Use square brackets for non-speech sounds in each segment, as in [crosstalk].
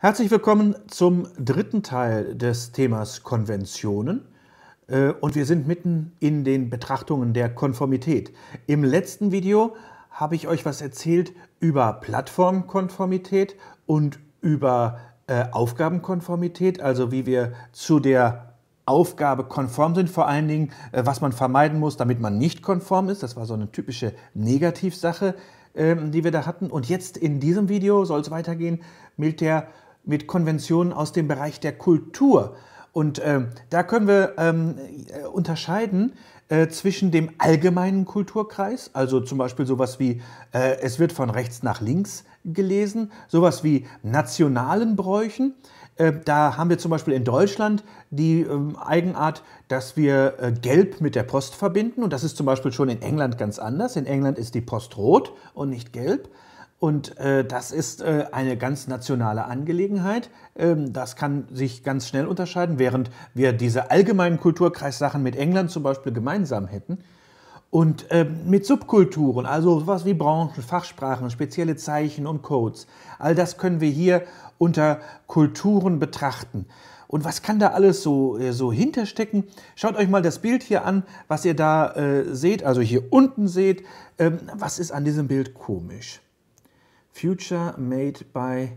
Herzlich willkommen zum dritten Teil des Themas Konventionen. Äh, und wir sind mitten in den Betrachtungen der Konformität. Im letzten Video habe ich euch was erzählt über Plattformkonformität und über äh, Aufgabenkonformität, also wie wir zu der Aufgabe konform sind, vor allen Dingen, äh, was man vermeiden muss, damit man nicht konform ist. Das war so eine typische Negativsache, ähm, die wir da hatten. Und jetzt in diesem Video soll es weitergehen mit der mit Konventionen aus dem Bereich der Kultur. Und äh, da können wir ähm, äh, unterscheiden äh, zwischen dem allgemeinen Kulturkreis, also zum Beispiel sowas wie äh, es wird von rechts nach links gelesen, sowas wie nationalen Bräuchen. Äh, da haben wir zum Beispiel in Deutschland die ähm, Eigenart, dass wir äh, Gelb mit der Post verbinden. Und das ist zum Beispiel schon in England ganz anders. In England ist die Post rot und nicht gelb. Und äh, das ist äh, eine ganz nationale Angelegenheit. Ähm, das kann sich ganz schnell unterscheiden, während wir diese allgemeinen Kulturkreissachen mit England zum Beispiel gemeinsam hätten. Und ähm, mit Subkulturen, also sowas wie Branchen, Fachsprachen, spezielle Zeichen und Codes, all das können wir hier unter Kulturen betrachten. Und was kann da alles so, äh, so hinterstecken? Schaut euch mal das Bild hier an, was ihr da äh, seht, also hier unten seht. Ähm, was ist an diesem Bild komisch? Future Made by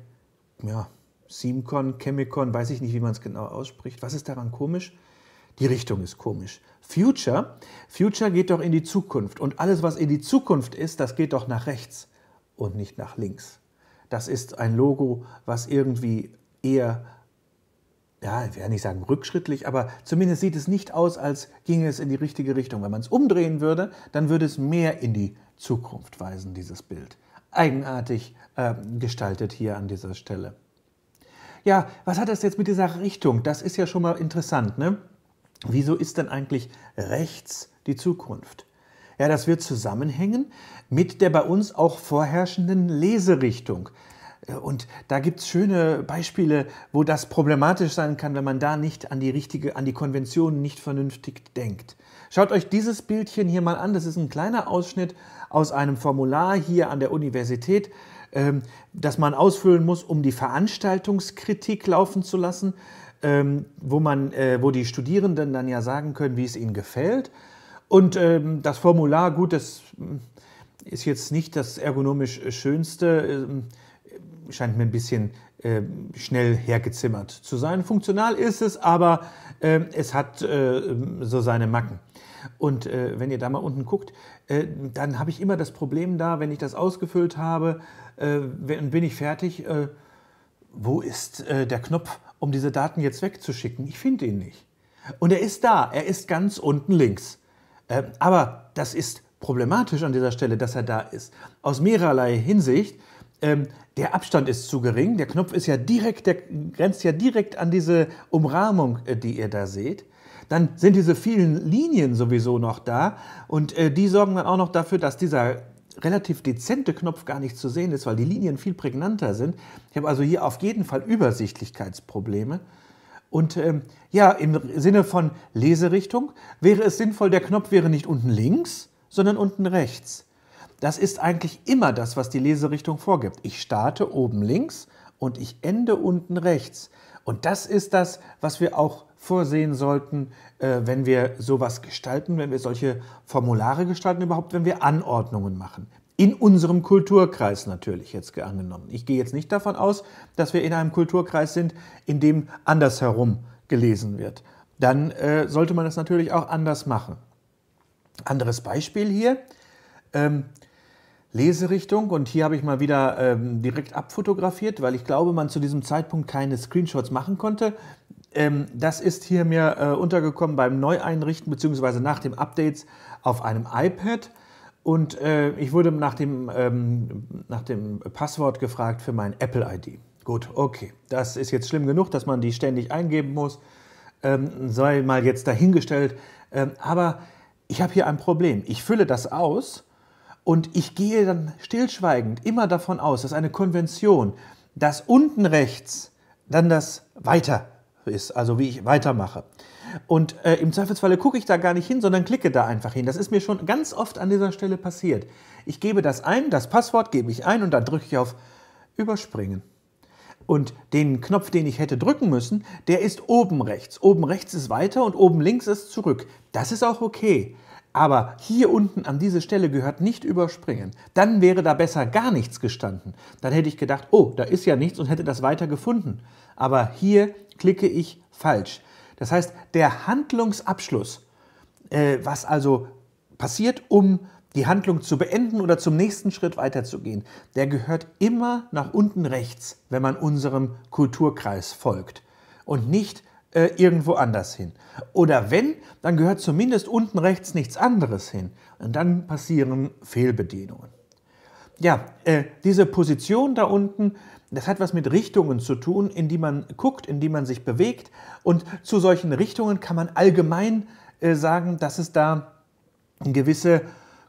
ja, Simcon, Chemicon, weiß ich nicht, wie man es genau ausspricht. Was ist daran komisch? Die Richtung ist komisch. Future, Future geht doch in die Zukunft und alles, was in die Zukunft ist, das geht doch nach rechts und nicht nach links. Das ist ein Logo, was irgendwie eher, ja, ich werde nicht sagen rückschrittlich, aber zumindest sieht es nicht aus, als ginge es in die richtige Richtung. Wenn man es umdrehen würde, dann würde es mehr in die Zukunft weisen, dieses Bild eigenartig äh, gestaltet hier an dieser Stelle. Ja, was hat das jetzt mit dieser Richtung? Das ist ja schon mal interessant, ne? Wieso ist denn eigentlich rechts die Zukunft? Ja, das wird zusammenhängen mit der bei uns auch vorherrschenden Leserichtung. Äh, und da gibt es schöne Beispiele, wo das problematisch sein kann, wenn man da nicht an die richtige, an die Konventionen nicht vernünftig denkt. Schaut euch dieses Bildchen hier mal an. Das ist ein kleiner Ausschnitt aus einem Formular hier an der Universität, ähm, das man ausfüllen muss, um die Veranstaltungskritik laufen zu lassen, ähm, wo, man, äh, wo die Studierenden dann ja sagen können, wie es ihnen gefällt. Und ähm, das Formular, gut, das äh, ist jetzt nicht das ergonomisch Schönste, äh, scheint mir ein bisschen ähm, schnell hergezimmert zu sein. Funktional ist es, aber äh, es hat äh, so seine Macken. Und äh, wenn ihr da mal unten guckt, äh, dann habe ich immer das Problem da, wenn ich das ausgefüllt habe und äh, bin ich fertig, wo ist der Knopf, um diese Daten jetzt wegzuschicken? Ich finde ihn nicht. Und er ist da, er ist ganz unten links. Ähm, aber das ist problematisch an dieser Stelle, dass er da ist. Aus mehrerlei Hinsicht ähm, der Abstand ist zu gering. Der Knopf ist ja direkt, der grenzt ja direkt an diese Umrahmung, äh, die ihr da seht. Dann sind diese vielen Linien sowieso noch da und äh, die sorgen dann auch noch dafür, dass dieser relativ dezente Knopf gar nicht zu sehen ist, weil die Linien viel prägnanter sind. Ich habe also hier auf jeden Fall Übersichtlichkeitsprobleme. Und ähm, ja, im Sinne von Leserichtung wäre es sinnvoll, der Knopf wäre nicht unten links, sondern unten rechts. Das ist eigentlich immer das, was die Leserichtung vorgibt. Ich starte oben links und ich ende unten rechts. Und das ist das, was wir auch vorsehen sollten, äh, wenn wir sowas gestalten, wenn wir solche Formulare gestalten, überhaupt wenn wir Anordnungen machen. In unserem Kulturkreis natürlich jetzt angenommen. Ich gehe jetzt nicht davon aus, dass wir in einem Kulturkreis sind, in dem andersherum gelesen wird. Dann äh, sollte man das natürlich auch anders machen. Anderes Beispiel hier. Ähm, Leserichtung und hier habe ich mal wieder ähm, direkt abfotografiert, weil ich glaube, man zu diesem Zeitpunkt keine Screenshots machen konnte. Ähm, das ist hier mir äh, untergekommen beim Neueinrichten bzw. nach dem Updates auf einem iPad. Und äh, ich wurde nach dem, ähm, nach dem Passwort gefragt für mein Apple-ID. Gut, okay. Das ist jetzt schlimm genug, dass man die ständig eingeben muss. Ähm, sei mal jetzt dahingestellt. Ähm, aber ich habe hier ein Problem. Ich fülle das aus und ich gehe dann stillschweigend immer davon aus, dass eine Konvention, dass unten rechts dann das weiter ist, also wie ich weitermache. Und äh, im Zweifelsfalle gucke ich da gar nicht hin, sondern klicke da einfach hin. Das ist mir schon ganz oft an dieser Stelle passiert. Ich gebe das ein, das Passwort gebe ich ein und dann drücke ich auf Überspringen. Und den Knopf, den ich hätte drücken müssen, der ist oben rechts. Oben rechts ist weiter und oben links ist zurück. Das ist auch okay. Aber hier unten an diese Stelle gehört nicht überspringen. Dann wäre da besser gar nichts gestanden. Dann hätte ich gedacht, oh, da ist ja nichts und hätte das weiter gefunden. Aber hier klicke ich falsch. Das heißt, der Handlungsabschluss, äh, was also passiert, um die Handlung zu beenden oder zum nächsten Schritt weiterzugehen, der gehört immer nach unten rechts, wenn man unserem Kulturkreis folgt und nicht äh, irgendwo anders hin. Oder wenn, dann gehört zumindest unten rechts nichts anderes hin. Und dann passieren Fehlbedienungen. Ja, äh, diese Position da unten, das hat was mit Richtungen zu tun, in die man guckt, in die man sich bewegt. Und zu solchen Richtungen kann man allgemein äh, sagen, dass es da gewisse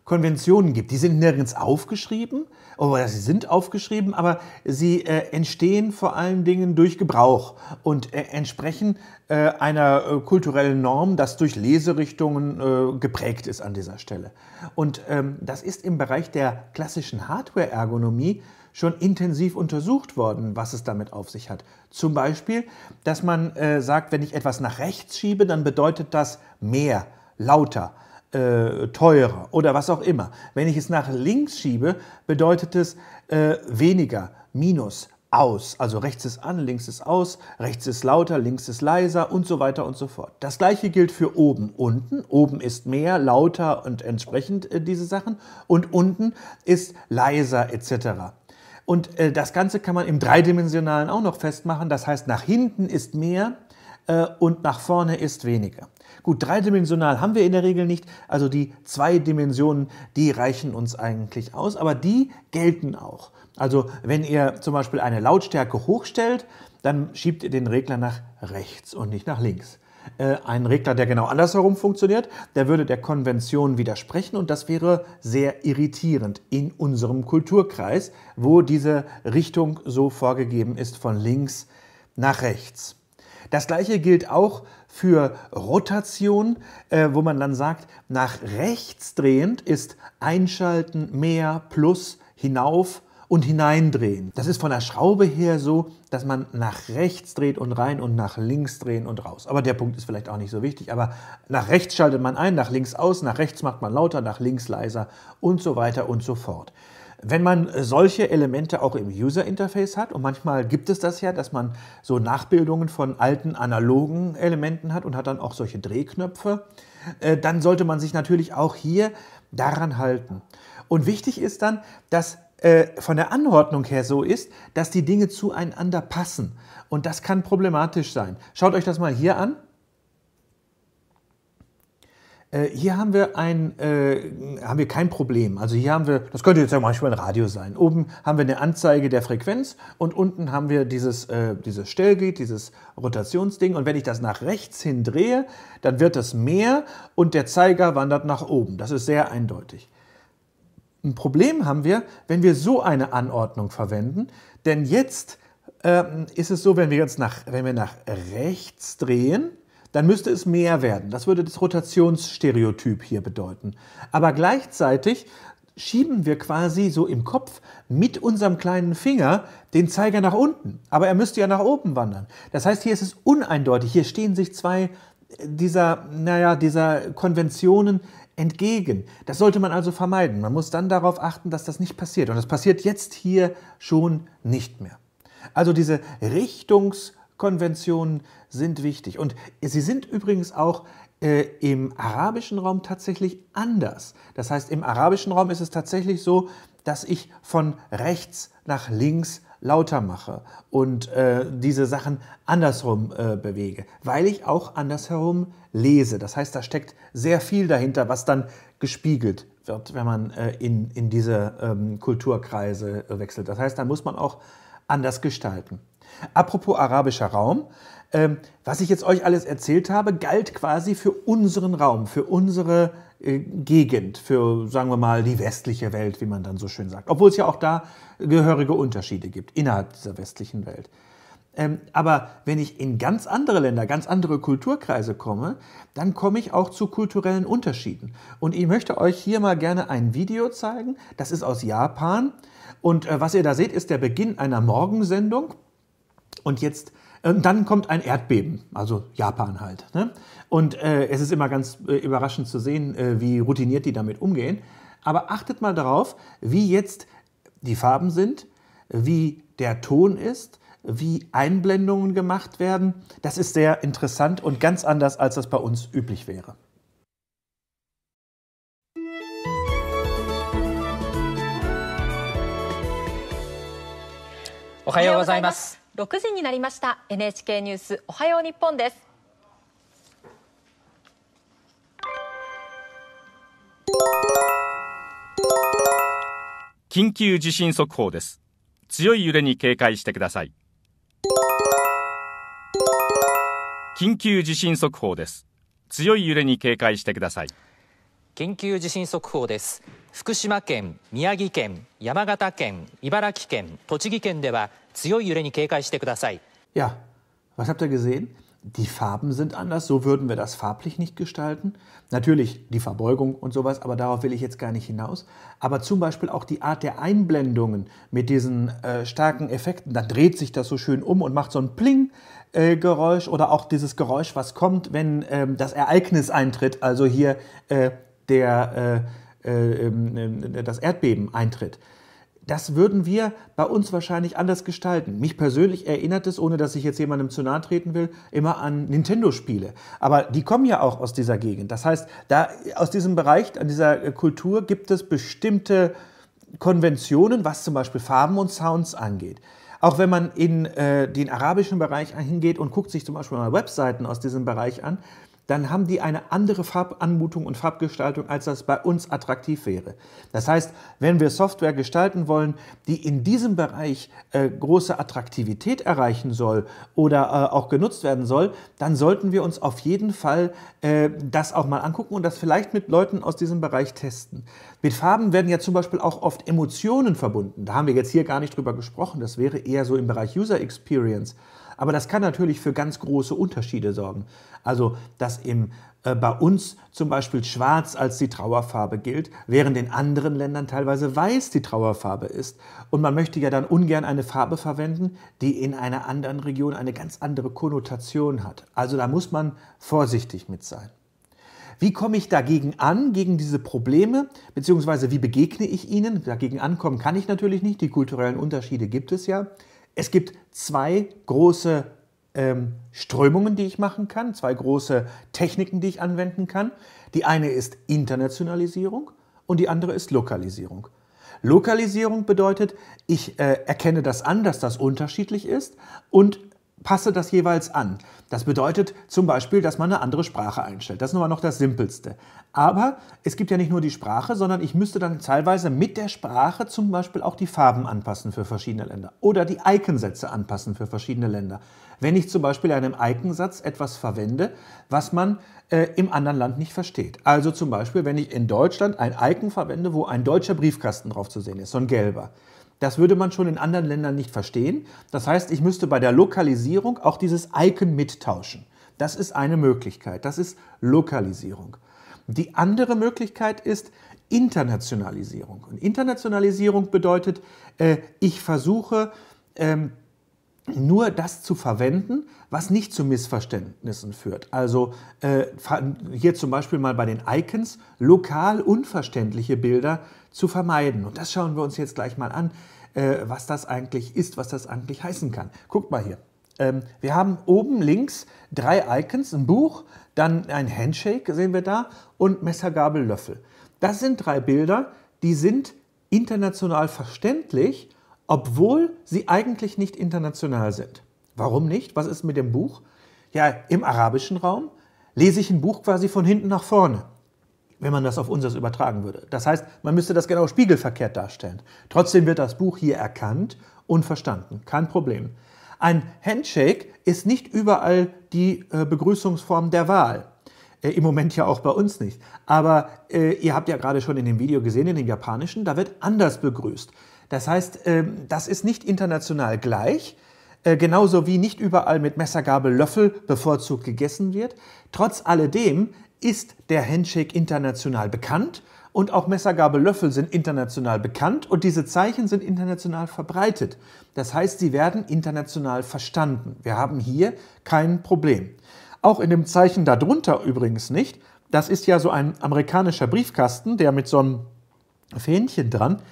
Konventionen gibt. Die sind nirgends aufgeschrieben, oder sie sind aufgeschrieben, aber sie äh, entstehen vor allen Dingen durch Gebrauch und äh, entsprechen äh, einer äh, kulturellen Norm, das durch Leserichtungen äh, geprägt ist an dieser Stelle. Und ähm, das ist im Bereich der klassischen Hardware-Ergonomie schon intensiv untersucht worden, was es damit auf sich hat. Zum Beispiel, dass man äh, sagt, wenn ich etwas nach rechts schiebe, dann bedeutet das mehr, lauter äh, teurer oder was auch immer. Wenn ich es nach links schiebe, bedeutet es äh, weniger, minus, aus. Also rechts ist an, links ist aus, rechts ist lauter, links ist leiser und so weiter und so fort. Das gleiche gilt für oben, unten. Oben ist mehr, lauter und entsprechend äh, diese Sachen und unten ist leiser etc. Und äh, das Ganze kann man im Dreidimensionalen auch noch festmachen. Das heißt, nach hinten ist mehr äh, und nach vorne ist weniger. Gut, dreidimensional haben wir in der Regel nicht, also die zwei Dimensionen, die reichen uns eigentlich aus, aber die gelten auch. Also wenn ihr zum Beispiel eine Lautstärke hochstellt, dann schiebt ihr den Regler nach rechts und nicht nach links. Äh, ein Regler, der genau andersherum funktioniert, der würde der Konvention widersprechen und das wäre sehr irritierend in unserem Kulturkreis, wo diese Richtung so vorgegeben ist von links nach rechts. Das gleiche gilt auch für Rotation, äh, wo man dann sagt, nach rechts drehend ist einschalten, mehr, plus, hinauf und hineindrehen. Das ist von der Schraube her so, dass man nach rechts dreht und rein und nach links drehen und raus. Aber der Punkt ist vielleicht auch nicht so wichtig. Aber nach rechts schaltet man ein, nach links aus, nach rechts macht man lauter, nach links leiser und so weiter und so fort. Wenn man solche Elemente auch im User-Interface hat, und manchmal gibt es das ja, dass man so Nachbildungen von alten analogen Elementen hat und hat dann auch solche Drehknöpfe, äh, dann sollte man sich natürlich auch hier daran halten. Und wichtig ist dann, dass äh, von der Anordnung her so ist, dass die Dinge zueinander passen. Und das kann problematisch sein. Schaut euch das mal hier an. Äh, hier haben wir, ein, äh, haben wir kein Problem. Also hier haben wir, das könnte jetzt ja manchmal ein Radio sein. Oben haben wir eine Anzeige der Frequenz und unten haben wir dieses, äh, dieses Stellglied, dieses Rotationsding. Und wenn ich das nach rechts hin drehe, dann wird das mehr und der Zeiger wandert nach oben. Das ist sehr eindeutig. Ein Problem haben wir, wenn wir so eine Anordnung verwenden, denn jetzt ähm, ist es so, wenn wir jetzt nach, wenn wir nach rechts drehen, dann müsste es mehr werden. Das würde das Rotationsstereotyp hier bedeuten. Aber gleichzeitig schieben wir quasi so im Kopf mit unserem kleinen Finger den Zeiger nach unten. Aber er müsste ja nach oben wandern. Das heißt, hier ist es uneindeutig. Hier stehen sich zwei dieser, naja, dieser Konventionen entgegen. Das sollte man also vermeiden. Man muss dann darauf achten, dass das nicht passiert. Und das passiert jetzt hier schon nicht mehr. Also diese Richtungs- Konventionen sind wichtig. Und sie sind übrigens auch äh, im arabischen Raum tatsächlich anders. Das heißt, im arabischen Raum ist es tatsächlich so, dass ich von rechts nach links lauter mache und äh, diese Sachen andersrum äh, bewege, weil ich auch andersherum lese. Das heißt, da steckt sehr viel dahinter, was dann gespiegelt wird, wenn man äh, in, in diese ähm, Kulturkreise äh, wechselt. Das heißt, da muss man auch anders gestalten. Apropos arabischer Raum, ähm, was ich jetzt euch alles erzählt habe, galt quasi für unseren Raum, für unsere äh, Gegend, für, sagen wir mal, die westliche Welt, wie man dann so schön sagt. Obwohl es ja auch da gehörige Unterschiede gibt innerhalb dieser westlichen Welt. Ähm, aber wenn ich in ganz andere Länder, ganz andere Kulturkreise komme, dann komme ich auch zu kulturellen Unterschieden. Und ich möchte euch hier mal gerne ein Video zeigen. Das ist aus Japan. Und äh, was ihr da seht, ist der Beginn einer Morgensendung und jetzt und ähm, dann kommt ein Erdbeben, also Japan halt. Ne? Und äh, es ist immer ganz äh, überraschend zu sehen, äh, wie routiniert die damit umgehen. Aber achtet mal darauf, wie jetzt die Farben sind, wie der Ton ist, wie Einblendungen gemacht werden. Das ist sehr interessant und ganz anders, als das bei uns üblich wäre. Ohayou gozaimasu. 6時になりました NHK ニュースおはよう日本です緊急地震速報です強い揺れに警戒してください緊急地震速報です強い揺れに警戒してください緊急地震速報です福島県宮城県山形県茨城県栃木県では Ja, was habt ihr gesehen? Die Farben sind anders, so würden wir das farblich nicht gestalten. Natürlich die Verbeugung und sowas, aber darauf will ich jetzt gar nicht hinaus. Aber zum Beispiel auch die Art der Einblendungen mit diesen äh, starken Effekten, dann dreht sich das so schön um und macht so ein Pling. Geräusch oder auch dieses Geräusch, was kommt, wenn ähm, das Ereignis eintritt, also hier äh, der, das Erdbeben eintritt das würden wir bei uns wahrscheinlich anders gestalten. Mich persönlich erinnert es, ohne dass ich jetzt jemandem zu nahe treten will, immer an Nintendo-Spiele. Aber die kommen ja auch aus dieser Gegend. Das heißt, da aus diesem Bereich, an dieser äh, Kultur gibt es bestimmte Konventionen, was zum Beispiel Farben und Sounds angeht. Auch wenn man in äh, den arabischen Bereich hingeht und guckt sich zum Beispiel mal Webseiten aus diesem Bereich an, dann haben die eine andere Farbanmutung und Farbgestaltung, als das bei uns attraktiv wäre. Das heißt, wenn wir Software gestalten wollen, die in diesem Bereich äh, große Attraktivität erreichen soll oder äh, auch genutzt werden soll, dann sollten wir uns auf jeden Fall äh, das auch mal angucken und das vielleicht mit Leuten aus diesem Bereich testen. Mit Farben werden ja zum Beispiel auch oft Emotionen verbunden. Da haben wir jetzt hier gar nicht drüber gesprochen. Das wäre eher so im Bereich User Experience. Aber das kann natürlich für ganz große Unterschiede sorgen. Also, dass im, äh, bei uns zum Beispiel schwarz als die Trauerfarbe gilt, während in anderen Ländern teilweise weiß die Trauerfarbe ist. Und man möchte ja dann ungern eine Farbe verwenden, die in einer anderen Region eine ganz andere Konnotation hat. Also da muss man vorsichtig mit sein. Wie komme ich dagegen an, gegen diese Probleme, beziehungsweise wie begegne ich ihnen? Dagegen ankommen kann ich natürlich nicht, die kulturellen Unterschiede gibt es ja. Es gibt zwei große ähm, Strömungen, die ich machen kann, zwei große Techniken, die ich anwenden kann. Die eine ist Internationalisierung und die andere ist Lokalisierung. Lokalisierung bedeutet, ich äh, erkenne das an, dass das unterschiedlich ist und passe das jeweils an. Das bedeutet zum Beispiel, dass man eine andere Sprache einstellt. Das ist nun mal noch das Simpelste. Aber es gibt ja nicht nur die Sprache, sondern ich müsste dann teilweise mit der Sprache zum Beispiel auch die Farben anpassen für verschiedene Länder oder die Iconsätze anpassen für verschiedene Länder. Wenn ich zum Beispiel einem Iconsatz etwas verwende, was man äh, im anderen Land nicht versteht. Also zum Beispiel, wenn ich in Deutschland ein Icon verwende, wo ein deutscher Briefkasten drauf zu sehen ist, so ein gelber das würde man schon in anderen Ländern nicht verstehen. Das heißt, ich müsste bei der Lokalisierung auch dieses Icon mittauschen. Das ist eine Möglichkeit. Das ist Lokalisierung. Die andere Möglichkeit ist Internationalisierung. Und Internationalisierung bedeutet, äh, ich versuche, ähm, nur das zu verwenden, was nicht zu Missverständnissen führt. Also äh, hier zum Beispiel mal bei den Icons lokal unverständliche Bilder zu vermeiden. Und das schauen wir uns jetzt gleich mal an, äh, was das eigentlich ist, was das eigentlich heißen kann. Guckt mal hier. Ähm, wir haben oben links drei Icons, ein Buch, dann ein Handshake sehen wir da und Messergabel, Löffel. Das sind drei Bilder, die sind international verständlich, obwohl sie eigentlich nicht international sind. Warum nicht? Was ist mit dem Buch? Ja, im arabischen Raum lese ich ein Buch quasi von hinten nach vorne, wenn man das auf unseres übertragen würde. Das heißt, man müsste das genau spiegelverkehrt darstellen. Trotzdem wird das Buch hier erkannt und verstanden. Kein Problem. Ein Handshake ist nicht überall die äh, Begrüßungsform der Wahl. Äh, Im Moment ja auch bei uns nicht. Aber äh, ihr habt ja gerade schon in dem Video gesehen, in dem japanischen, da wird anders begrüßt. Das heißt, ähm, das ist nicht international gleich, äh, genauso wie nicht überall mit Messergabel Löffel bevorzugt gegessen wird. Trotz alledem ist der Handshake international bekannt und auch Messergabel Löffel sind international bekannt und diese Zeichen sind international verbreitet. Das heißt, sie werden international verstanden. Wir haben hier kein Problem. Auch in dem Zeichen darunter übrigens nicht. Das ist ja so ein amerikanischer Briefkasten, der mit so einem Fähnchen dran ist.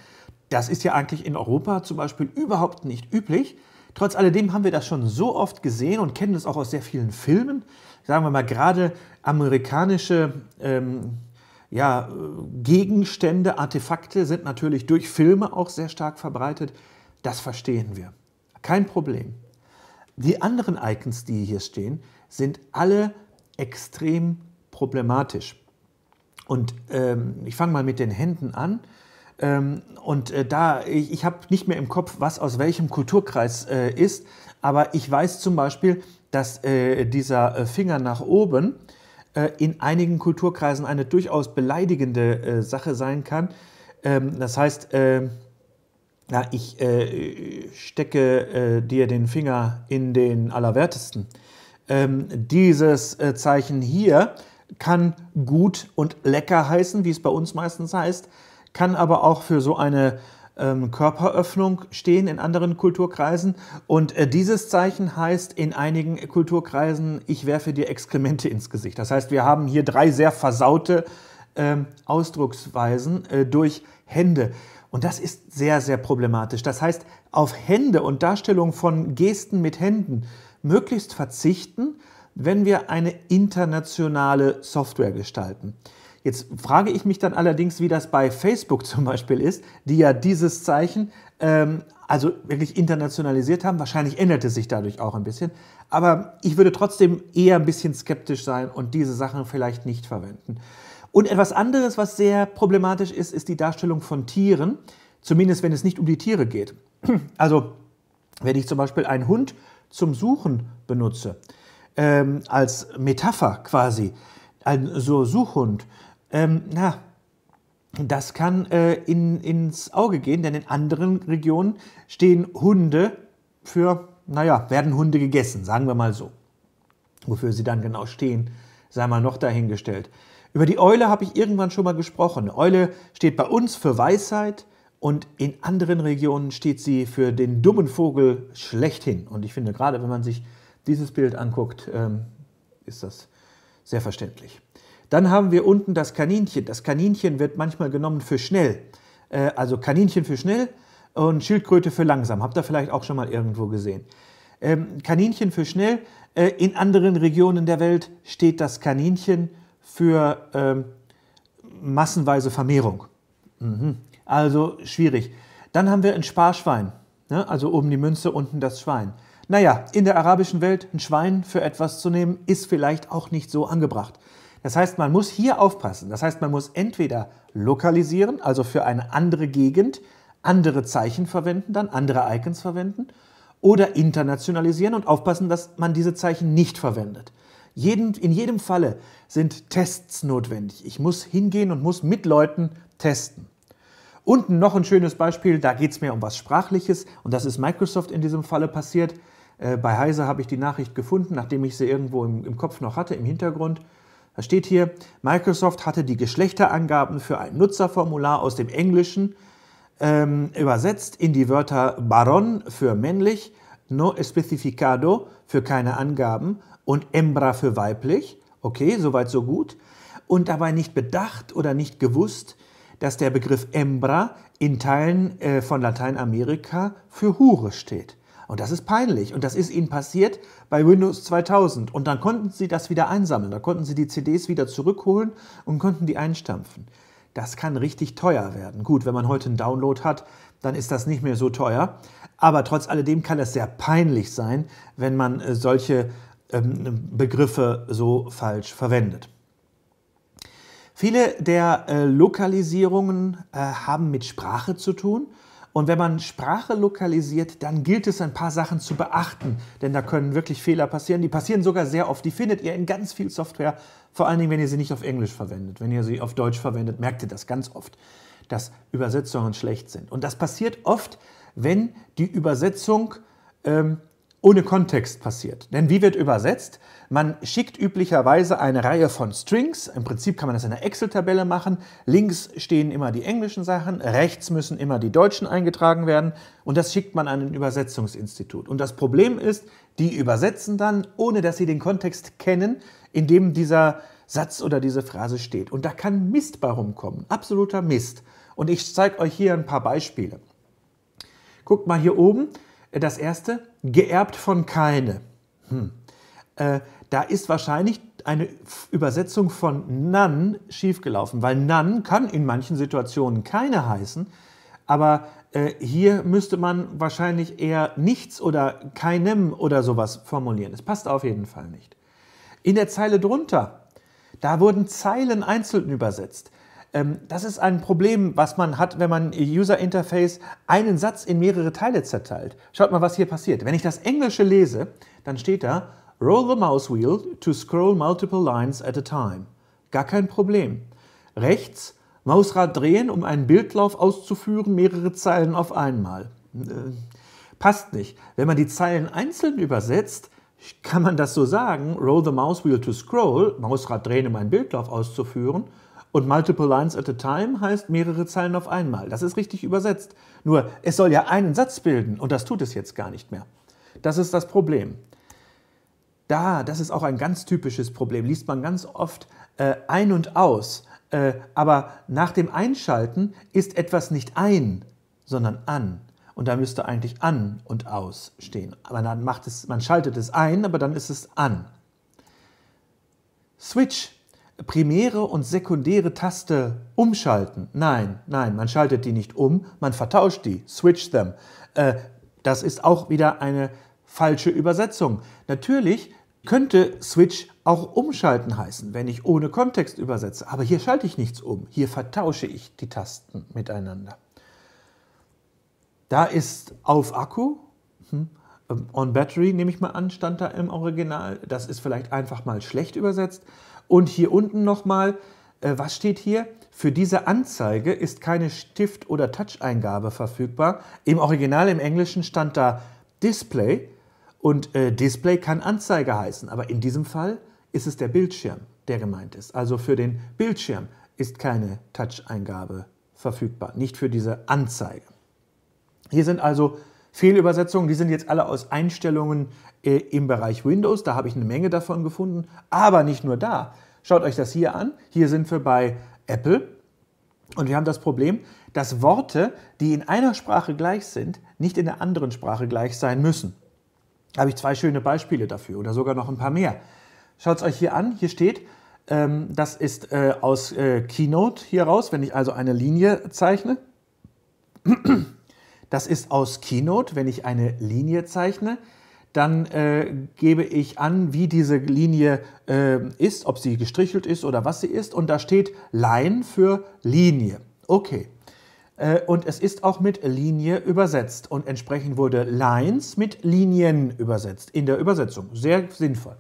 Das ist ja eigentlich in Europa zum Beispiel überhaupt nicht üblich. Trotz alledem haben wir das schon so oft gesehen und kennen das auch aus sehr vielen Filmen. Sagen wir mal, gerade amerikanische ähm, ja, äh, Gegenstände, Artefakte sind natürlich durch Filme auch sehr stark verbreitet. Das verstehen wir. Kein Problem. Die anderen Icons, die hier stehen, sind alle extrem problematisch. Und ähm, ich fange mal mit den Händen an. Ähm, und äh, da, ich, ich habe nicht mehr im Kopf, was aus welchem Kulturkreis äh, ist, aber ich weiß zum Beispiel, dass äh, dieser äh, Finger nach oben äh, in einigen Kulturkreisen eine durchaus beleidigende äh, Sache sein kann. Ähm, das heißt, na, ich stecke dir den Finger in den Allerwertesten. Ähm, dieses Zeichen hier kann gut und lecker heißen, wie es bei uns meistens heißt kann aber auch für so eine ähm, Körperöffnung stehen in anderen Kulturkreisen. Und äh, dieses Zeichen heißt in einigen Kulturkreisen, ich werfe dir Exkremente ins Gesicht. Das heißt, wir haben hier drei sehr versaute ähm, Ausdrucksweisen äh, durch Hände. Und das ist sehr, sehr problematisch. Das heißt, auf Hände und Darstellung von Gesten mit Händen möglichst verzichten, wenn wir eine internationale Software gestalten. Jetzt frage ich mich dann allerdings, wie das bei Facebook [laughs] zum Beispiel ist, die ja dieses Zeichen ähm, also wirklich internationalisiert haben. Wahrscheinlich änderte sich dadurch auch ein bisschen. Aber ich würde trotzdem eher ein bisschen skeptisch sein und diese Sachen vielleicht nicht verwenden. Und etwas anderes, was sehr problematisch ist, ist die Darstellung von Tieren, zumindest wenn es nicht um die Tiere geht. [clears throat] Also wenn ich zum Beispiel einen Hund zum Suchen benutze, ähm, als Metapher quasi, ein so Suchhund, ähm, na, das kann äh, in, ins Auge gehen, denn in anderen Regionen stehen Hunde für, naja, werden Hunde gegessen, sagen wir mal so. Wofür sie dann genau stehen, sei mal noch dahingestellt. Über die Eule habe ich irgendwann schon mal gesprochen. Eule steht bei uns für Weisheit und in anderen Regionen steht sie für den dummen Vogel schlechthin. Und ich finde, gerade wenn man sich dieses Bild anguckt, ähm, ist das sehr verständlich. Dann haben wir unten das Kaninchen. Das Kaninchen wird manchmal genommen für schnell. Äh, also Kaninchen für schnell und Schildkröte für langsam. Habt ihr vielleicht auch schon mal irgendwo gesehen. Ähm, Kaninchen für schnell. Äh, in anderen Regionen der Welt steht das Kaninchen für ähm, massenweise Vermehrung. Mhm. Also schwierig. Dann haben wir ein Sparschwein. Ne? Also oben die Münze, unten das Schwein. Naja, in der arabischen Welt ein Schwein für etwas zu nehmen, ist vielleicht auch nicht so angebracht. Das heißt, man muss hier aufpassen. Das heißt, man muss entweder lokalisieren, also für eine andere Gegend, andere Zeichen verwenden, dann andere Icons verwenden oder internationalisieren und aufpassen, dass man diese Zeichen nicht verwendet. Jeden, in jedem Falle sind Tests notwendig. Ich muss hingehen und muss mit Leuten testen. Unten noch ein schönes Beispiel, da geht es mir um was Sprachliches und das ist Microsoft in diesem Falle passiert. Äh, bei Heise habe ich die Nachricht gefunden, nachdem ich sie irgendwo im, im Kopf noch hatte, im Hintergrund. Da steht hier, Microsoft hatte die Geschlechterangaben für ein Nutzerformular aus dem Englischen ähm, übersetzt in die Wörter Baron für männlich, No Especificado für keine Angaben und Embra für weiblich. Okay, soweit so gut. Und dabei nicht bedacht oder nicht gewusst, dass der Begriff Embra in Teilen äh, von Lateinamerika für Hure steht. Und das ist peinlich. Und das ist ihnen passiert bei Windows 2000. Und dann konnten sie das wieder einsammeln. Da konnten sie die CDs wieder zurückholen und konnten die einstampfen. Das kann richtig teuer werden. Gut, wenn man heute einen Download hat, dann ist das nicht mehr so teuer. Aber trotz alledem kann es sehr peinlich sein, wenn man äh, solche ähm, Begriffe so falsch verwendet. Viele der äh, Lokalisierungen äh, haben mit Sprache zu tun. Und wenn man Sprache lokalisiert, dann gilt es, ein paar Sachen zu beachten, denn da können wirklich Fehler passieren. Die passieren sogar sehr oft. Die findet ihr in ganz viel Software, vor allen Dingen, wenn ihr sie nicht auf Englisch verwendet. Wenn ihr sie auf Deutsch verwendet, merkt ihr das ganz oft, dass Übersetzungen schlecht sind. Und das passiert oft, wenn die Übersetzung ähm, ohne Kontext passiert. Denn wie wird übersetzt? Man schickt üblicherweise eine Reihe von Strings. Im Prinzip kann man das in einer Excel-Tabelle machen. Links stehen immer die englischen Sachen, rechts müssen immer die deutschen eingetragen werden. Und das schickt man an ein Übersetzungsinstitut. Und das Problem ist, die übersetzen dann, ohne dass sie den Kontext kennen, in dem dieser Satz oder diese Phrase steht. Und da kann Mist bei rumkommen. Absoluter Mist. Und ich zeige euch hier ein paar Beispiele. Guckt mal hier oben. Das erste, geerbt von keine. Hm. Äh, da ist wahrscheinlich eine Übersetzung von none schiefgelaufen, weil none kann in manchen Situationen keine heißen, aber äh, hier müsste man wahrscheinlich eher nichts oder keinem oder sowas formulieren. Es passt auf jeden Fall nicht. In der Zeile drunter, da wurden Zeilen einzeln übersetzt. Ähm, das ist ein Problem, was man hat, wenn man User Interface einen Satz in mehrere Teile zerteilt. Schaut mal, was hier passiert. Wenn ich das Englische lese, dann steht da Roll the mouse wheel to scroll multiple lines at a time. Gar kein Problem. Rechts Mausrad drehen, um einen Bildlauf auszuführen, mehrere Zeilen auf einmal. Äh, passt nicht. Wenn man die Zeilen einzeln übersetzt, kann man das so sagen, roll the mouse wheel to scroll, Mausrad drehen, um einen Bildlauf auszuführen, und multiple lines at a time heißt mehrere Zeilen auf einmal. Das ist richtig übersetzt. Nur, es soll ja einen Satz bilden und das tut es jetzt gar nicht mehr. Das ist das Problem. Da, das ist auch ein ganz typisches Problem. Liest man ganz oft äh, ein und aus. Äh, aber nach dem Einschalten ist etwas nicht ein, sondern an. Und da müsste eigentlich an und aus stehen. Aber dann macht es, man schaltet es ein, aber dann ist es an. Switch primäre und sekundäre Taste umschalten. Nein, nein, man schaltet die nicht um, man vertauscht die, switch them. Äh, das ist auch wieder eine falsche Übersetzung. Natürlich könnte Switch auch umschalten heißen, wenn ich ohne Kontext übersetze. Aber hier schalte ich nichts um, hier vertausche ich die Tasten miteinander. Da ist auf Akku, hm, ähm, on Battery nehme ich mal an, stand da im Original. Das ist vielleicht einfach mal schlecht übersetzt. Und hier unten nochmal, äh, was steht hier? Für diese Anzeige ist keine Stift- oder Touch-Eingabe verfügbar. Im Original, im Englischen stand da Display und äh, Display kann Anzeige heißen, aber in diesem Fall ist es der Bildschirm, der gemeint ist. Also für den Bildschirm ist keine Touch-Eingabe verfügbar, nicht für diese Anzeige. Hier sind also Fehlübersetzungen, die sind jetzt alle aus Einstellungen äh, im Bereich Windows. Da habe ich eine Menge davon gefunden. Aber nicht nur da. Schaut euch das hier an. Hier sind wir bei Apple. Und wir haben das Problem, dass Worte, die in einer Sprache gleich sind, nicht in der anderen Sprache gleich sein müssen. Da habe ich zwei schöne Beispiele dafür oder sogar noch ein paar mehr. Schaut es euch hier an. Hier steht, ähm, das ist äh, aus äh, Keynote hier raus, wenn ich also eine Linie zeichne. [clears throat] Das ist aus Keynote, wenn ich eine Linie zeichne. Dann äh, gebe ich an, wie diese Linie äh, ist, ob sie gestrichelt ist oder was sie ist. Und da steht Line für Linie. Okay. Äh, und es ist auch mit Linie übersetzt. Und entsprechend wurde Lines mit Linien übersetzt in der Übersetzung. Sehr sinnvoll.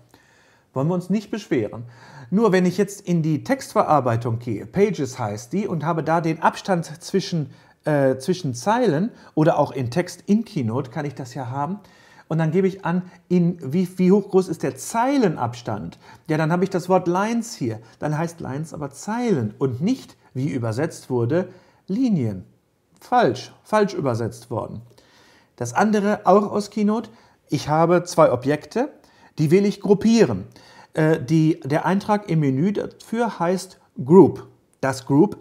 Wollen wir uns nicht beschweren. Nur wenn ich jetzt in die Textverarbeitung gehe, Pages heißt die, und habe da den Abstand zwischen äh, zwischen Zeilen oder auch in Text in Keynote kann ich das ja haben. Und dann gebe ich an, in wie, wie hoch groß ist der Zeilenabstand. Ja, dann habe ich das Wort Lines hier. Dann heißt Lines aber Zeilen und nicht, wie übersetzt wurde, Linien. Falsch, falsch übersetzt worden. Das andere auch aus Keynote, ich habe zwei Objekte, die will ich gruppieren. Äh, die, der Eintrag im Menü dafür heißt Group. Das Group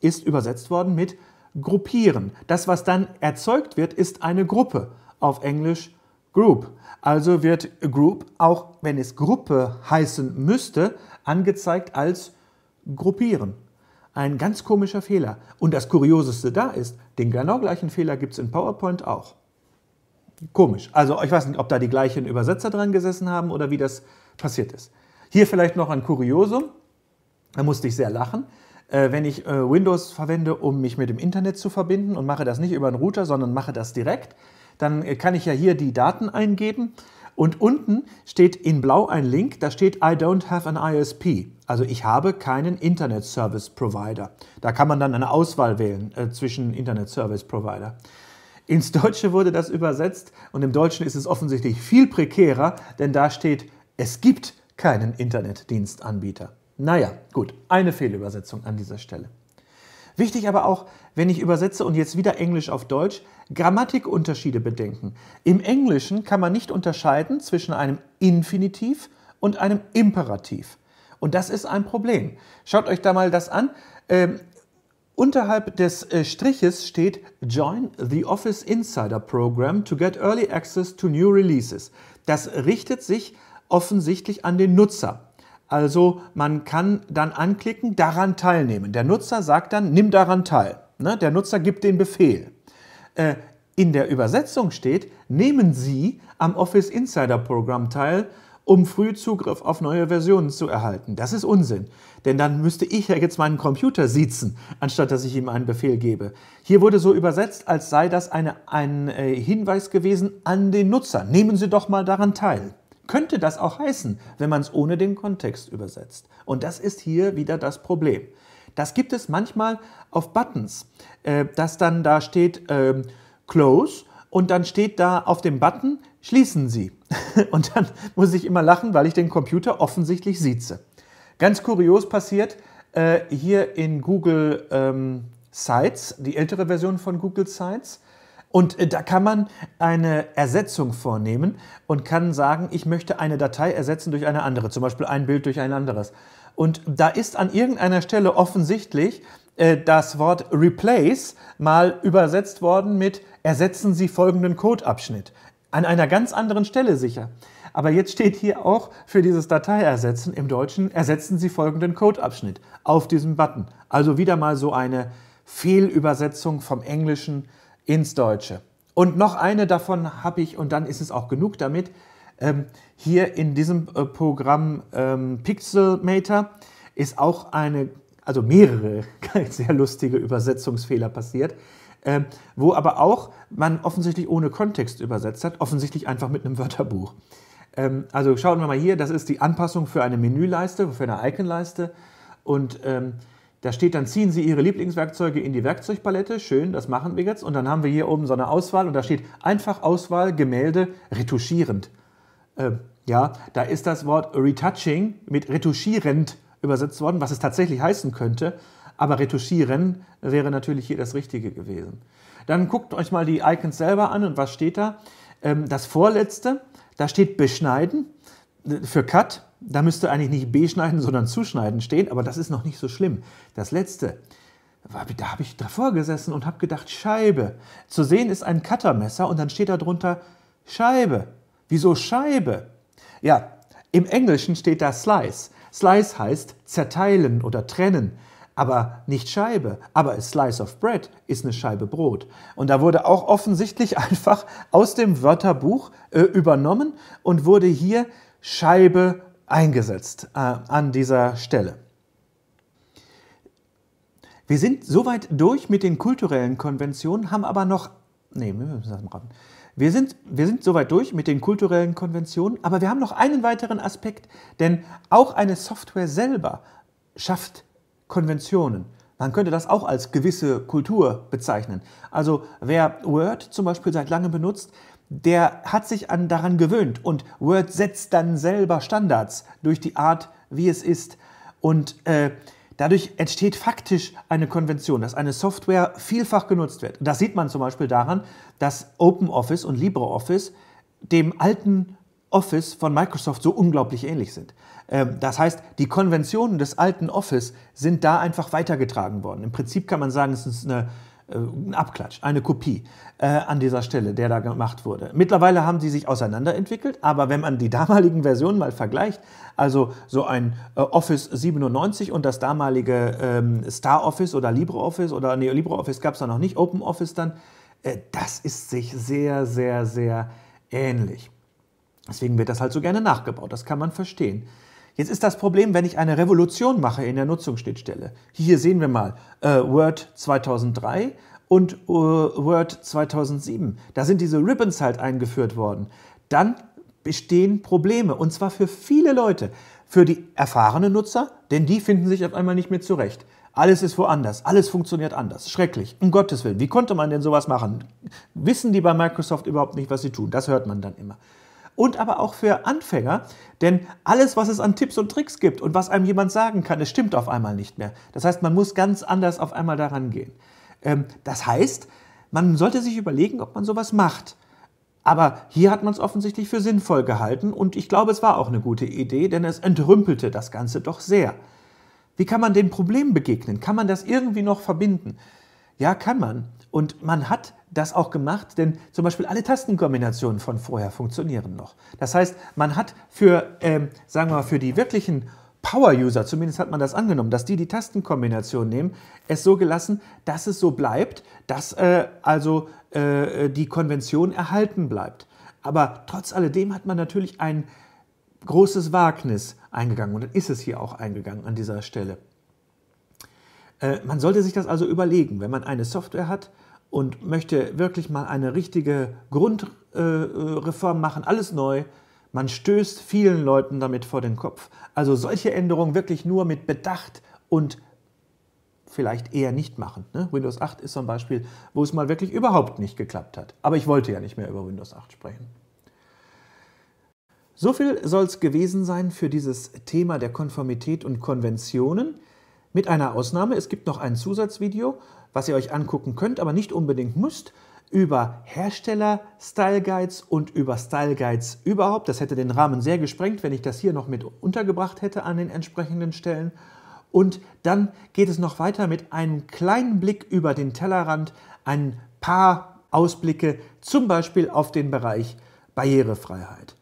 ist übersetzt worden mit gruppieren. Das, was dann erzeugt wird, ist eine Gruppe, auf Englisch Group. Also wird Group, auch wenn es Gruppe heißen müsste, angezeigt als gruppieren. Ein ganz komischer Fehler. Und das Kurioseste da ist, den genau gleichen Fehler gibt es in PowerPoint auch. Komisch. Also ich weiß nicht, ob da die gleichen Übersetzer dran gesessen haben oder wie das passiert ist. Hier vielleicht noch ein Kuriosum. Da musste ich sehr lachen äh, wenn ich äh, Windows verwende, um mich mit dem Internet zu verbinden und mache das nicht über einen Router, sondern mache das direkt, dann äh, kann ich ja hier die Daten eingeben und unten steht in blau ein Link, da steht I don't have an ISP. Also ich habe keinen Internet Service Provider. Da kann man dann eine Auswahl wählen äh, zwischen Internet Service Provider. Ins Deutsche wurde das übersetzt und im Deutschen ist es offensichtlich viel prekärer, denn da steht, es gibt keinen Internetdienstanbieter. Naja, gut, eine Fehlübersetzung an dieser Stelle. Wichtig aber auch, wenn ich übersetze und jetzt wieder Englisch auf Deutsch, Grammatikunterschiede bedenken. Im Englischen kann man nicht unterscheiden zwischen einem Infinitiv und einem Imperativ. Und das ist ein Problem. Schaut euch da mal das an. Ähm, unterhalb des äh, Striches steht Join the Office Insider Program to get early access to new releases. Das richtet sich offensichtlich an den Nutzer. Also man kann dann anklicken, daran teilnehmen. Der Nutzer sagt dann, nimm daran teil. Ne? Der Nutzer gibt den Befehl. Äh, in der Übersetzung steht, nehmen Sie am Office Insider Programm teil, um früh Zugriff auf neue Versionen zu erhalten. Das ist Unsinn, denn dann müsste ich ja jetzt meinen Computer siezen, anstatt dass ich ihm einen Befehl gebe. Hier wurde so übersetzt, als sei das eine, ein äh, Hinweis gewesen an den Nutzer. Nehmen Sie doch mal daran teil könnte das auch heißen, wenn man es ohne den Kontext übersetzt. Und das ist hier wieder das Problem. Das gibt es manchmal auf Buttons, äh, dass dann da steht äh, Close und dann steht da auf dem Button Schließen Sie. [laughs] und dann muss ich immer lachen, weil ich den Computer offensichtlich sieze. Ganz kurios passiert äh, hier in Google ähm, Sites, die ältere Version von Google Sites, und äh, da kann man eine Ersetzung vornehmen und kann sagen, ich möchte eine Datei ersetzen durch eine andere, zum Beispiel ein Bild durch ein anderes. Und da ist an irgendeiner Stelle offensichtlich äh, das Wort replace mal übersetzt worden mit ersetzen Sie folgenden Codeabschnitt. An einer ganz anderen Stelle sicher. Aber jetzt steht hier auch für dieses Dateiersetzen im Deutschen, ersetzen Sie folgenden Codeabschnitt auf diesem Button. Also wieder mal so eine Fehlübersetzung vom Englischen ins Deutsche. Und noch eine davon habe ich, und dann ist es auch genug damit, ähm, hier in diesem äh, Programm ähm, Pixelmator ist auch eine, also mehrere [laughs] sehr lustige Übersetzungsfehler passiert, ähm, wo aber auch man offensichtlich ohne Kontext übersetzt hat, offensichtlich einfach mit einem Wörterbuch. Ähm, also schauen wir mal hier, das ist die Anpassung für eine Menüleiste, für eine Iconleiste und ähm, da steht dann, ziehen Sie Ihre Lieblingswerkzeuge in die Werkzeugpalette. Schön, das machen wir jetzt. Und dann haben wir hier oben so eine Auswahl und da steht einfach Auswahl, Gemälde, retuschierend. Äh, ja, da ist das Wort retouching mit retuschierend übersetzt worden, was es tatsächlich heißen könnte. Aber retuschieren wäre natürlich hier das Richtige gewesen. Dann guckt euch mal die Icons selber an und was steht da. Ähm, das vorletzte, da steht beschneiden äh, für Cut. Da müsste eigentlich nicht beschneiden, sondern zuschneiden stehen, aber das ist noch nicht so schlimm. Das letzte, da habe ich davor gesessen und habe gedacht, Scheibe. Zu sehen ist ein Cuttermesser und dann steht da drunter Scheibe. Wieso Scheibe? Ja, im Englischen steht da Slice. Slice heißt zerteilen oder trennen, aber nicht Scheibe. Aber a Slice of Bread ist eine Scheibe Brot. Und da wurde auch offensichtlich [laughs] einfach aus dem Wörterbuch äh, übernommen und wurde hier Scheibe Brot eingesetzt äh, an dieser Stelle. Wir sind soweit durch mit den kulturellen Konventionen, haben aber noch. Nee, wir müssen das machen. Wir sind, wir sind soweit durch mit den kulturellen Konventionen, aber wir haben noch einen weiteren Aspekt, denn auch eine Software selber schafft Konventionen. Man könnte das auch als gewisse Kultur bezeichnen. Also wer Word zum Beispiel seit langem benutzt, der hat sich an, daran gewöhnt und Word setzt dann selber Standards durch die Art, wie es ist. Und äh, dadurch entsteht faktisch eine Konvention, dass eine Software vielfach genutzt wird. Das sieht man zum Beispiel daran, dass OpenOffice und LibreOffice dem alten Office von Microsoft so unglaublich ähnlich sind. Ähm, das heißt, die Konventionen des alten Office sind da einfach weitergetragen worden. Im Prinzip kann man sagen, es ist eine äh, ein Abklatsch, eine Kopie äh, an dieser Stelle, der da gemacht wurde. Mittlerweile haben sie sich auseinanderentwickelt, aber wenn man die [laughs] damaligen Versionen mal vergleicht, also so ein äh, Office 97 und das damalige ähm, Star Office oder LibreOffice oder Neo LibreOffice gab es da noch nicht, OpenOffice dann, äh, das ist sich sehr, sehr, sehr ähnlich. Deswegen wird das halt so gerne nachgebaut, das kann man verstehen. Jetzt ist das Problem, wenn ich eine Revolution mache in der Nutzungsschnittstelle. Hier sehen wir mal äh, Word 2003 und äh, Word 2007. Da sind diese Ribbons halt eingeführt worden. Dann bestehen Probleme und zwar für viele Leute. Für die erfahrenen Nutzer, denn die finden sich auf einmal nicht mehr zurecht. Alles ist woanders, alles funktioniert anders. Schrecklich, um Gottes Willen. Wie konnte man denn sowas machen? Wissen die bei Microsoft überhaupt nicht, was sie tun? Das hört man dann immer und aber auch für Anfänger, denn alles, was es an Tipps und Tricks gibt und was einem jemand sagen kann, es stimmt auf einmal nicht mehr. Das heißt, man muss ganz anders auf einmal daran gehen. Ähm, das heißt, man sollte sich überlegen, ob man sowas macht. Aber hier hat man es offensichtlich für sinnvoll gehalten und ich glaube, es war auch eine gute Idee, denn es entrümpelte das Ganze doch sehr. Wie kann man dem Problem begegnen? Kann man das irgendwie noch verbinden? Ja, kann man. Und man hat das auch gemacht, denn zum Beispiel alle Tastenkombinationen von vorher funktionieren noch. Das heißt, man hat für, ähm, sagen wir mal, für die wirklichen Power-User, zumindest hat man das angenommen, dass die die Tastenkombination nehmen, es so gelassen, dass es so bleibt, dass äh, also äh, die Konvention erhalten bleibt. Aber trotz alledem hat man natürlich ein großes Wagnis eingegangen und dann ist es hier auch eingegangen an dieser Stelle. Äh, man sollte sich das also überlegen, wenn man eine Software hat, und möchte wirklich mal eine richtige Grundreform machen, alles neu, man stößt vielen Leuten damit vor den Kopf. Also solche Änderungen wirklich nur mit Bedacht und vielleicht eher nicht machen. Ne? Windows 8 ist zum Beispiel, wo es mal wirklich überhaupt nicht geklappt hat. Aber ich wollte ja nicht mehr über Windows 8 sprechen. So viel soll es gewesen sein für dieses Thema der Konformität und Konventionen. Mit einer Ausnahme, es gibt noch ein Zusatzvideo, was ihr euch angucken könnt, aber nicht unbedingt müsst, über Hersteller Style Guides und über Style Guides überhaupt. Das hätte den Rahmen sehr gesprengt, wenn ich das hier noch mit untergebracht hätte an den entsprechenden Stellen. Und dann geht es noch weiter mit einem kleinen Blick über den Tellerrand, ein paar Ausblicke zum Beispiel auf den Bereich Barrierefreiheit.